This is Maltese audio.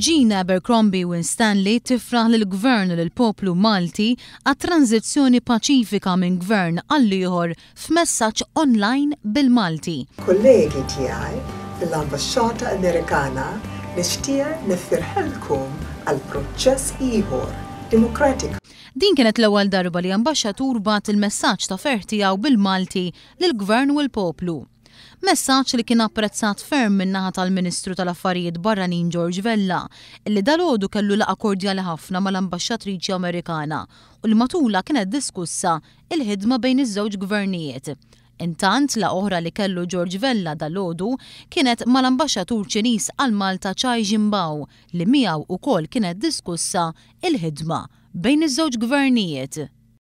Gina Abercrombie Win Stanley tifraħ l gvern l poplu Malti għat tranzizzjoni paċifika minn gvern għall-ieħor f'messaġġ online bil-Malti. Kollegi tiegħi fil-Ambasċata Amerikana nixtieq nifirħelkom għal proċess ieħor Demokratika. Din kienet l-ewwel darba li ambaxxatur bat il-messaġġ ta' fertijaw bil-Malti lill-Gvern u l-Poplu. Messaġġ li kien apprezzat ferm min-naħa tal-Ministru tal-Affarijiet Barranin George Vella, illi dalodu kellu laqa kordjali ħafna mal-Ambaxxatriċi Amerikana u li matula kienet diskussa il-ħidma bejn iż-żewġ gvernijiet. Intant la oħra li kellu George Vella dal-ħodu kienet mal-ambasċatur ċinis għal Malta ċaj ġimbaw li miegħu ukoll kienet diskussa il-ħidma bejn iż-żewġ gvernijiet.